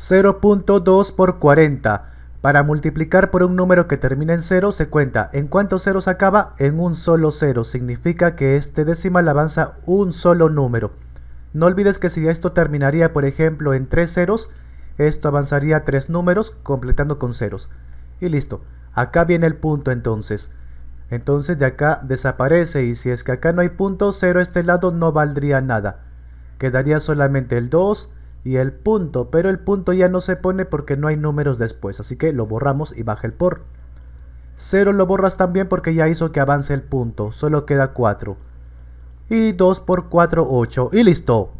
0.2 por 40. Para multiplicar por un número que termina en 0 se cuenta en cuántos ceros acaba en un solo cero. Significa que este decimal avanza un solo número. No olvides que si esto terminaría por ejemplo en 3 ceros, esto avanzaría 3 números completando con ceros. Y listo. Acá viene el punto entonces. Entonces de acá desaparece y si es que acá no hay punto, 0 este lado no valdría nada. Quedaría solamente el 2, y el punto, pero el punto ya no se pone porque no hay números después, así que lo borramos y baja el por. 0 lo borras también porque ya hizo que avance el punto, solo queda 4. Y 2 por 4, 8 y listo.